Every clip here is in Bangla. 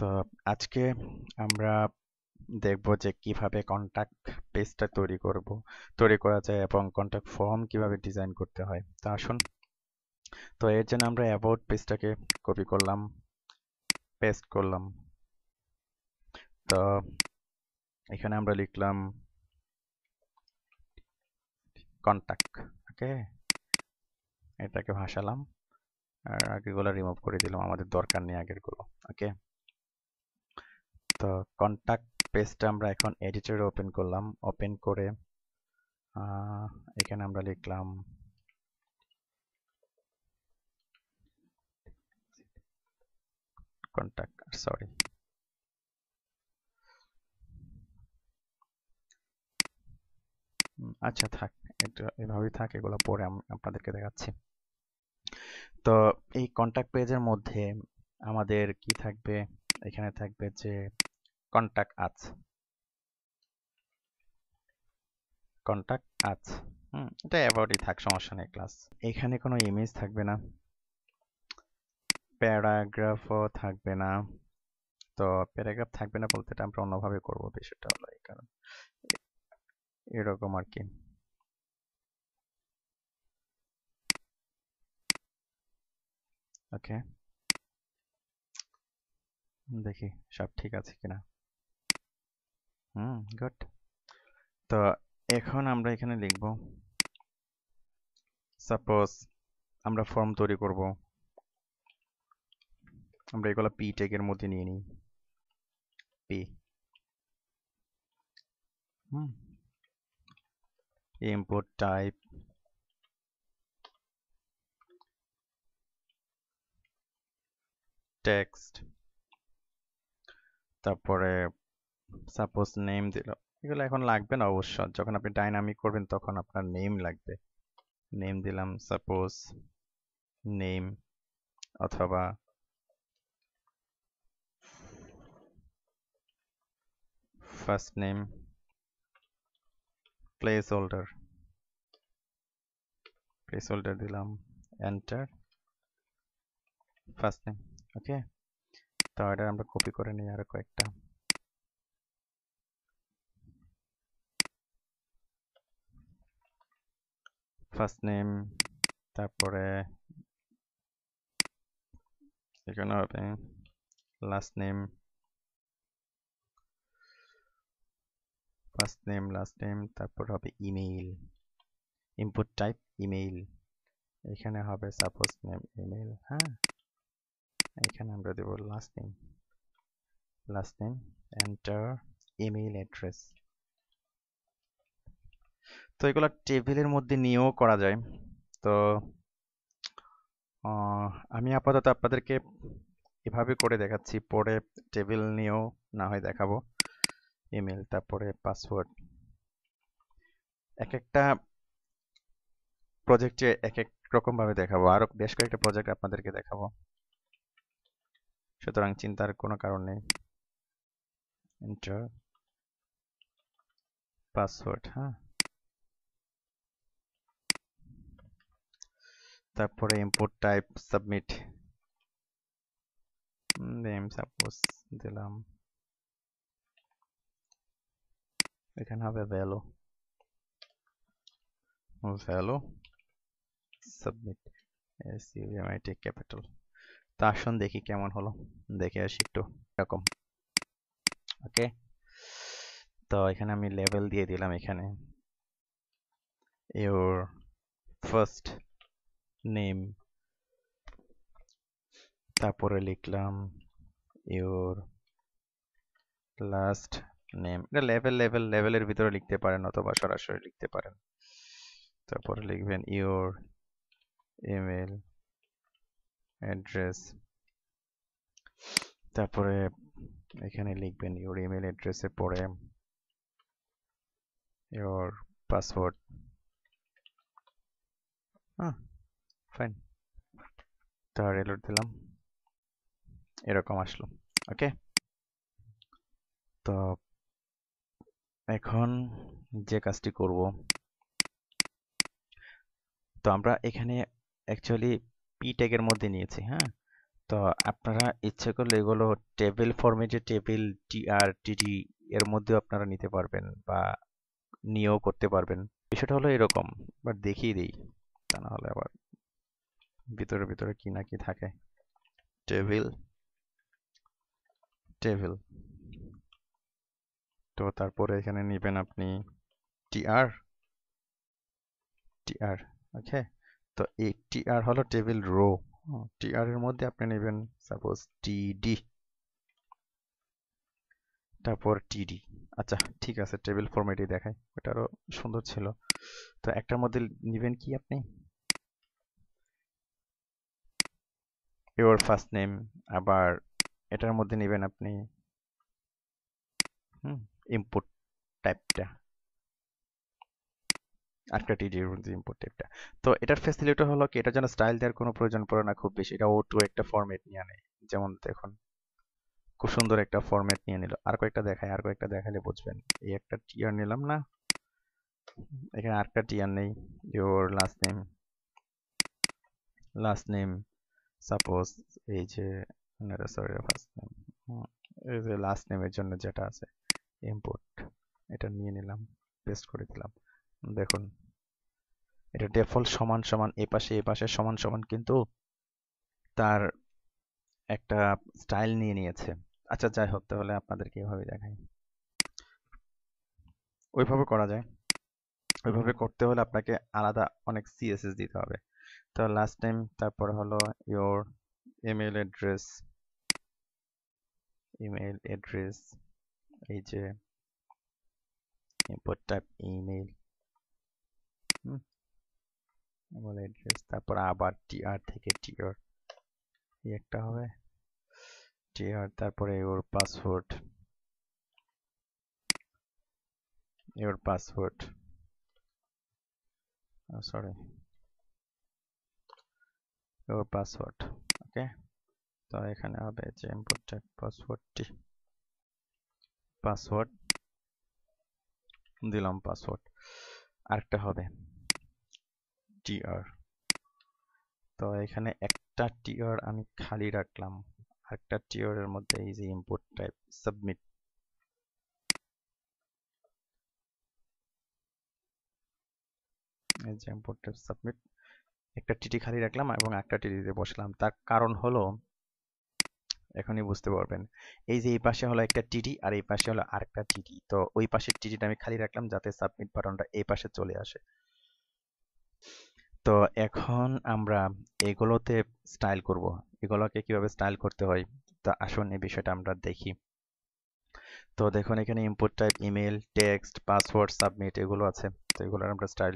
তো আজকে আমরা দেখব যে কিভাবে কন্ট্যাক্ট পেজটা তৈরি করব তৈরি করা যায় এবং কন্ট্যাক্ট ফর্ম কিভাবে ডিজাইন করতে হয় তো আসুন তো এর জন্য আমরা অ্যাবাউট পেজটাকে কপি করলাম পেস্ট করলাম তো এখানে আমরা লিখলাম কন্ট্যাক্ট ওকে এটাকে ভাসালাম আর আগেগুলো রিমুভ করে দিলাম আমাদের দরকার নেই আগেরগুলো ওকে তো কন্ট্যাক্ট পেজটা আমরা এখন এডিটরে ওপেন করলাম ওপেন করে এখানে আমরা লিখলাম কন্ট্যাক্ট সরি আচ্ছা থাক এটা এভাবেই থাক এগুলো পরে আপনাদেরকে দেখাচ্ছি তো এই কন্ট্যাক্ট পেজের মধ্যে আমাদের কি থাকবে এখানে থাকবে যে কন্ট্যাক্ট us কন্ট্যাক্ট us হুম এটা অ্যাবাউটই থাক সমস্যা নেই ক্লাস এখানে কোনো ইমেজ থাকবে না প্যারাগ্রাফও থাকবে না তো প্যারাগ্রাফ থাকবে না বলতে এটা আমরা অন্যভাবে করবো বিষয়টা হলো এই কারণ এরকম আর কি ওকে দেখি সব ঠিক আছে কিনা হুম গুড তো এখন আমরা এখানে লিখব সাপোজ আমরা ফর্ম তৈরি করব আমরা এগুলো পি ট্যাগের মধ্যে নিয়ে নিই পি হুম import টাইপ টেক্সট তারপরে সাপোজ নেম দিল এগুলো এখন লাগবে না অবশ্য যখন আপনি ডাইনামিক করবেন তখন আপনার নেম লাগবে নেম দিলাম সাপোজ নেম অথবা first name placeholder placeholder দিলাম এন্টার ফার্স্ট নেম ওকে তো এটা আমরা কপি করে নিই আরো কয়েকটা ফার্স্ট নেম তারপরে এখানে হবে last name first name last name তারপর হবে ইমেইল ইনপুট টাইপ ইমেইল এখানে হবে সাপোজ নেম ইমেইল হ্যাঁ এখানে আমরা দেব last name last name enter email address তো এগুলো টেবিলের মধ্যে নিয়েও করা যায় তো আমি আপাতত আপনাদেরকে এভাবে করে দেখাচ্ছি পরে টেবিল নিয়েও না হয় দেখাবো ইমেল তারপরে পাসওয়ার্ড এক একটা প্রজেক্টে এক এক রকমভাবে দেখাবো আরও বেশ কয়েকটা প্রজেক্ট আপনাদেরকে দেখাবো সুতরাং চিন্তার কোনো কারণ নেই পাসওয়ার্ড হ্যাঁ তারপরে input type submit name suppose দিলাম এখানে হবে value value submit S U M I T capital তো আসুন দেখি কেমন হলো দেখে আসি একটু এরকম ওকে তো এখানে আমি লেভেল দিয়ে দিলাম এখানে ইউর ফার্স্ট নেম তারপরে লিখলাম your লাস্ট নেম এটা লেভেল লেভেল লেভেলের ভিতরে লিখতে পারেন অথবা সরাসরি লিখতে পারেন তারপরে লিখবেন your ইমেল অ্যাড্রেস তারপরে এখানে লিখবেন ইউর ইমেল অ্যাড্রেসে পরে your পাসওয়ার্ড হ্যাঁ ফাইন তার এলোট দিলাম এরকম আসলো ওকে তো এখন যে কাজটি করব তো আমরা এখানে অ্যাকচুয়ালি পি ট্যাগের মধ্যে নিয়েছি হ্যাঁ তো আপনারা ইচ্ছে করলে এগুলো টেবিল ফর্মেটে টেবিল টিআর টিডি এর মধ্যেও আপনারা নিতে পারবেন বা নিয়েও করতে পারবেন বিষয়টা হলো এরকম বাট দেখিয়ে দিই তা না হলে আবার ভিতরে ভিতরে কি না কি থাকে টেবিল টেবিল তো তারপরে এখানে নেবেন আপনি টিআর টিআর ওকে তো এই টিআর হলো টেবিল রো টিআর এর মধ্যে আপনি নেবেন সাপোজ টিডি তারপর টিডি আচ্ছা ঠিক আছে টেবিল ফরম্যাটই দেখায় আরো সুন্দর ছিল তো একটার মধ্যে নেবেন কি আপনি ইউর ফার্স্ট নেম আবার এটার মধ্যে নেবেন আপনি হুম ইনপুট টাইপটা আরেকটা টিজির ইম্পোর্ট টাইপটা তো এটার ফেসিলিটি হলো কি এটার জন্য স্টাইল দেওয়ার কোনো প্রয়োজন পড়ে না খুব বেশি এটা ও টু একটা ফরম্যাট নিয়ে নেয় যেমন দেখুন খুব সুন্দর একটা ফরম্যাট নিয়ে নিল আর কয়েকটা দেখায় আর কয়েকটা দেখালে বুঝবেন এই একটা টিয়ার নিলাম না এখানে আর একটা টিয়ার নেই your last name last name suppose এই যে সরি ফার্স্ট নেম এই যে লাস্ট নেমের জন্য যেটা আছে ইম্পোর্ট এটা নিয়ে নিলাম পেস্ট করে দিলাম দেখুন এটা ডেফল্ট সমান সমান এ পাশে এ পাশে সমান সমান কিন্তু তার একটা স্টাইল নিয়ে নিয়েছে আচ্ছা যাই হোক তাহলে আপনাদেরকে এভাবে দেখাই ওইভাবে করা যায় ওইভাবে করতে হলে আপনাকে আলাদা অনেক সিএসএস দিতে হবে তো লাস্ট টাইম তারপর হলো your email address email address এই যে input type email email address তারপর আবার টিআর থেকে টিওর এই একটা হবে টিআর তারপরে your password your password sorry your password okay তো এখানে হবে যে প্রোটেক্ট পাসওয়ার্ডটি পাসওয়ার্ড দিলাম পাসওয়ার্ড আরেকটা হবে টিআর তো এখানে একটা টিআর আমি খালি রাখলাম আরেকটা টিআর এর মধ্যে এই যে ইম্পোর্ট টাইপ সাবমিট এই যে ইম্পোর্ট টাইপ সাবমিট একটা টিটি খালি রাখলাম এবং একটা দিয়ে বসলাম তার কারণ হলো এখনই বুঝতে পারবেন এই যে এই পাশে হলো একটা টিটি আর এই পাশে হলো আরেকটা টিটি তো ওই পাশের টিটিটা আমি খালি রাখলাম যাতে সাবমিট বাটনটা এই পাশে চলে আসে তো এখন আমরা এগুলোতে স্টাইল করব এগুলোকে কিভাবে স্টাইল করতে হয় তো আসুন এই বিষয়টা আমরা দেখি তো দেখুন এখানে input type email text password submit এগুলো আছে তো এগুলোর আমরা স্টাইল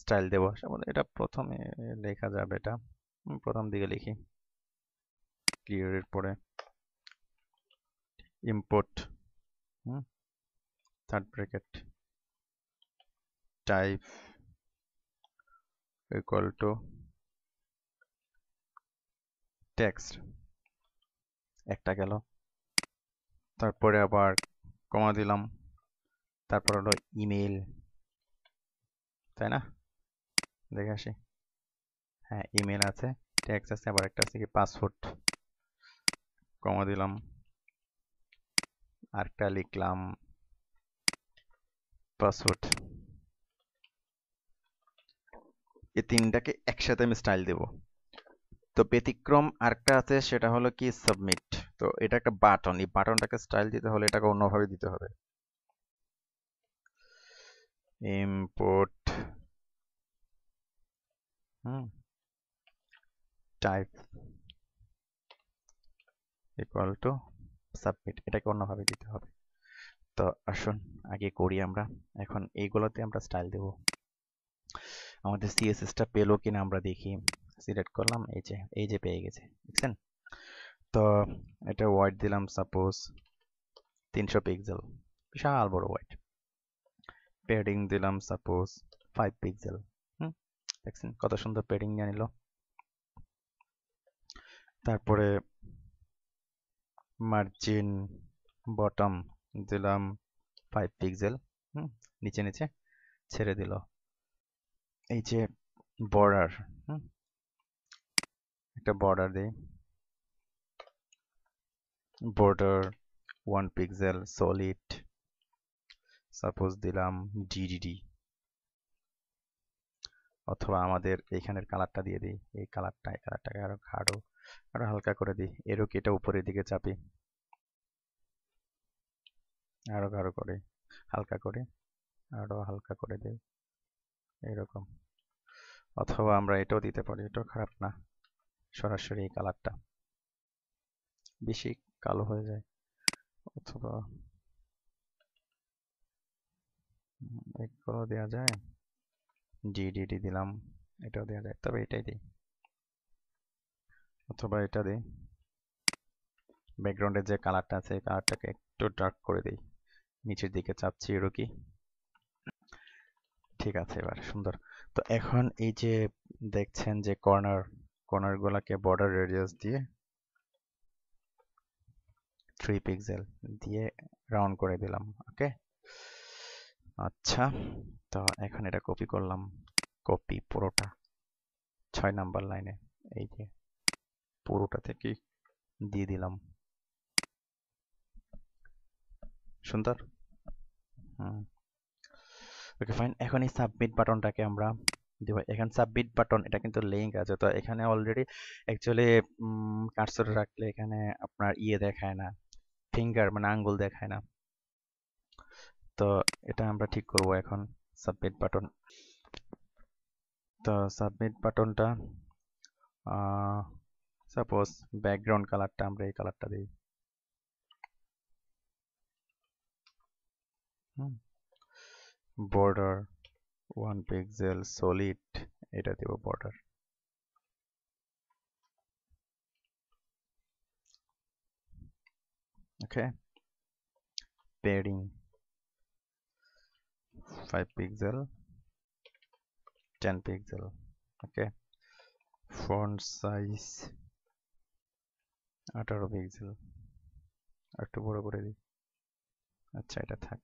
স্টাইল দেব সামনে এটা প্রথমে লেখা যাবে এটা প্রথম দিকে লিখি ক্লিয়ারের পরে input hmm third bracket type equal to text একটা গেল তারপরে আবার কমা দিলাম তারপর হলো ইমেল তাই না দেখে আসি হ্যাঁ ইমেল আছে ট্যাক্স আছে আবার একটা আছে কি পাসপোর্ট কমা দিলাম আরেকটা লিখলাম পাসপোর্ট এই তিনটাকে একসাথে আমি স্টাইল দেব তো ব্যতিক্রম আরেকটা আছে সেটা হলো কি সাবমিট তো এটা একটা বাটন এই বাটনটাকে স্টাইল দিতে হলে এটাকে অন্যভাবে দিতে হবে input hmm, type equal to submit এটাকে অন্যভাবে দিতে হবে তো আসুন আগে করি আমরা এখন এইগুলোতে আমরা স্টাইল দেব আমাদের সিএসএসটা পেলো কিনা আমরা দেখি সিলেক্ট করলাম এই যে এই যে পেয়ে গেছে দেখছেন তো এটা ওয়াইট দিলাম সাপোজ তিনশো পিক্সেল বিশাল বড় ওয়াইট প্যাডিং দিলাম সাপোজ ফাইভ পিক্সেল দেখছেন কত সুন্দর পেডিং নিয়ে নিল তারপরে মার্জিন বটম দিলাম ফাইভ পিক্সেল হুম নিচে নিচে ছেড়ে দিল এই যে বর্ডার হুম একটা বর্ডার দিই border one pixel solid suppose দিলাম ডিডিডি অথবা আমাদের এইখানের কালারটা দিয়ে দিই এই কালারটা এই কালারটাকে আরও গাঢ় আরও হালকা করে দিই এরও কি এটা উপরের দিকে চাপি আরও গাঢ় করে হালকা করে আরও হালকা করে দিই এরকম অথবা আমরা এটাও দিতে পারি এটাও খারাপ না সরাসরি এই কালারটা বেশি কালো হয়ে যায় অথবা এক করে দেওয়া যায় জি দিলাম এটাও দেওয়া যায় তবে এটাই দিই অথবা এটা দিই ব্যাকগ্রাউন্ডের যে কালারটা আছে কালারটাকে একটু ডার্ক করে দিই নিচের দিকে চাপছি ঠিক আছে এবার সুন্দর তো এখন এই যে দেখছেন যে কর্নার কর্নারগুলোকে বর্ডার রেডিয়াস দিয়ে থ্রি পিক্সেল দিয়ে রাউন্ড করে দিলাম ওকে আচ্ছা তো এখন এটা কপি করলাম কপি পুরোটা ছয় নাম্বার লাইনে এই যে পুরোটা থেকে দিয়ে দিলাম সুন্দর হুম ওকে ফাইন এখন এই সাবমিট বাটনটাকে আমরা দেব এখানে সাবমিট বাটন এটা কিন্তু লিঙ্ক আছে তো এখানে অলরেডি অ্যাকচুয়ালি কার্সর রাখলে এখানে আপনার ইয়ে দেখায় না ফিঙ্গার মানে আঙ্গুল দেখায় না তো এটা আমরা ঠিক করব এখন সাবমিট বাটন তো সাবমিট বাটনটা সাপোজ ব্যাকগ্রাউন্ড কালারটা আমরা এই কালারটা দিই বর্ডার ওয়ান পিক্সেল সলিড এটা দেব border okay padding 5 pixel 10 pixel okay font size 18 pixel একটু বড় করে দিই আচ্ছা এটা থাক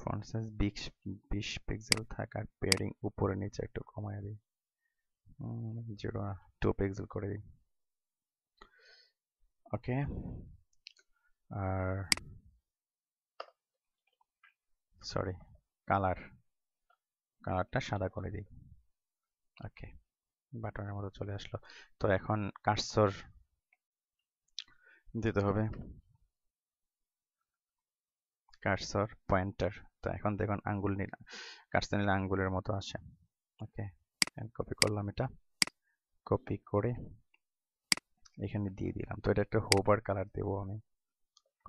ফন্ট সাইজ 20 20 পিক্সেল থাক আর পেয়ারিং উপরে নিচে একটু কমায় দিই জিরো টু পিক্সেল করে দিই ওকে আর সরি কালার কালারটা সাদা করে দিই ওকে বাটনের মতো চলে আসলো তো এখন কার্সর দিতে হবে কার্সর পয়েন্টার তো এখন দেখুন আঙ্গুল নিল কার্সর নিলে আঙ্গুলের মতো আসে ওকে কপি করলাম এটা কপি করে এখানে দিয়ে দিলাম তো এটা একটা হোভার কালার দেব আমি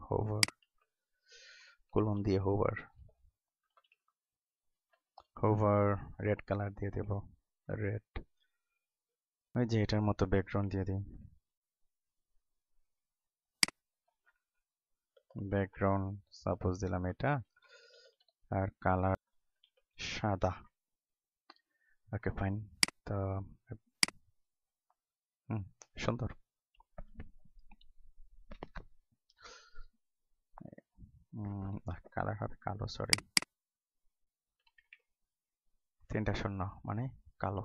হোভার কুলন দিয়ে হোভার হোভার রেড কালার দিয়ে দেব রেড ওই যে এটার মতো ব্যাকগ্রাউন্ড দিয়ে দিই ব্যাকগ্রাউন্ড সাপোজ দিলাম এটা আর কালার সাদা ওকে ফাইন তো সুন্দর কালার হবে কালো সরি তিনটা শূন্য মানে কালো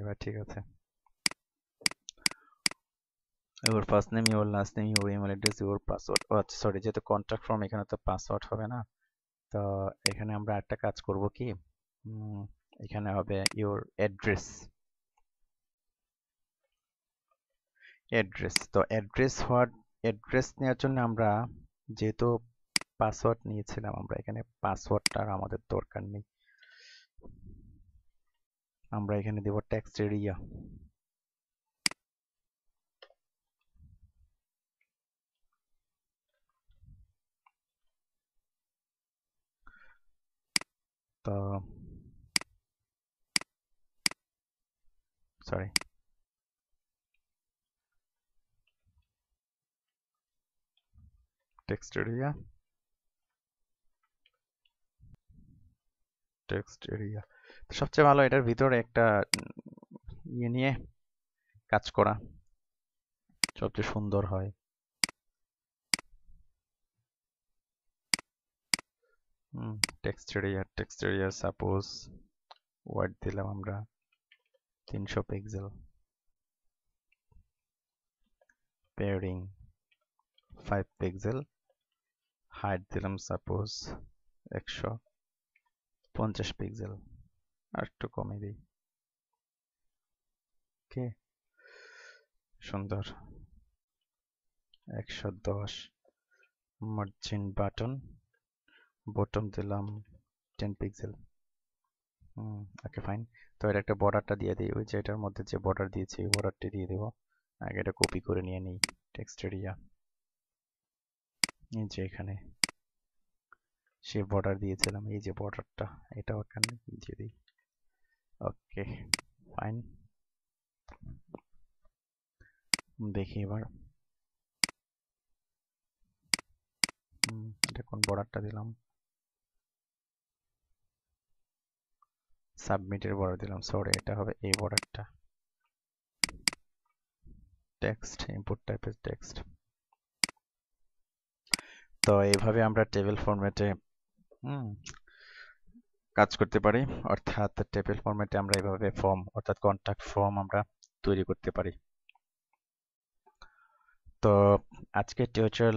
এবার ঠিক আছে your first name your last name your email address your password ও আচ্ছা সরি যেহেতু কন্ট্রাক্ট ফর্ম এখানে তো পাসওয়ার্ড হবে না তো এখানে আমরা একটা কাজ করব কি এখানে হবে ইউর অ্যাড্রেস অ্যাড্রেস তো অ্যাড্রেস হোয়াট অ্যাড্রেস নেওয়ার জন্য আমরা যেহেতু পাসওয়ার্ড নিচ্ছিলাম আমরা এখানে পাসওয়ার্ডটা আমাদের দরকার নেই আমরা এখানে দেব টেক্সট এরিয়া তা sorry text area text area সবচেয়ে ভালো এটার ভিতরে একটা ইয়ে নিয়ে কাজ করা সবচেয়ে সুন্দর হয় সাপোজ ওয়ার্ড দিলাম আমরা তিনশো pixel padding five pixel height দিলাম সাপোজ একশো পঞ্চাশ পিক্সেল আর একটু কমে দিই ওকে সুন্দর একশো দশ মার্জিন বাটন বটম দিলাম টেন পিক্সেল হুম ওকে ফাইন তো এটা একটা বর্ডারটা দিয়ে দিই ওই যে এটার মধ্যে যে বর্ডার দিয়েছি ওই বর্ডারটি দিয়ে দেবো আগে এটা কপি করে নিয়ে নিই টেক্সট এরিয়া এই যে এখানে সে বর্ডার দিয়েছিলাম এই যে বর্ডারটা এটাও এখানে দিয়ে দিই ওকে ফাইন দেখি এবার এটা কোন বর্ডারটা দিলাম সাবমিটের বর্ডার দিলাম সরি এটা হবে এই বর্ডারটা টেক্সট ইনপুট টাইপের টেক্সট তো এইভাবে আমরা টেবিল ফর্মেটে কাজ করতে পারি অর্থাৎ টেবিল ফর্মেটে আমরা এভাবে ফর্ম অর্থাৎ কন্ট্যাক্ট ফর্ম আমরা তৈরি করতে পারি তো আজকে টিউটোরিয়াল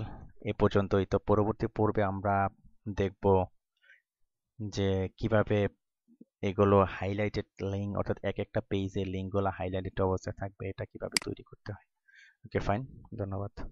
এ পর্যন্তই তো পরবর্তী পর্বে আমরা দেখব যে কিভাবে এগুলো হাইলাইটেড লিঙ্ক অর্থাৎ এক একটা পেজে লিঙ্কগুলো হাইলাইটেড অবস্থায় থাকবে এটা কিভাবে তৈরি করতে হয় ওকে ফাইন ধন্যবাদ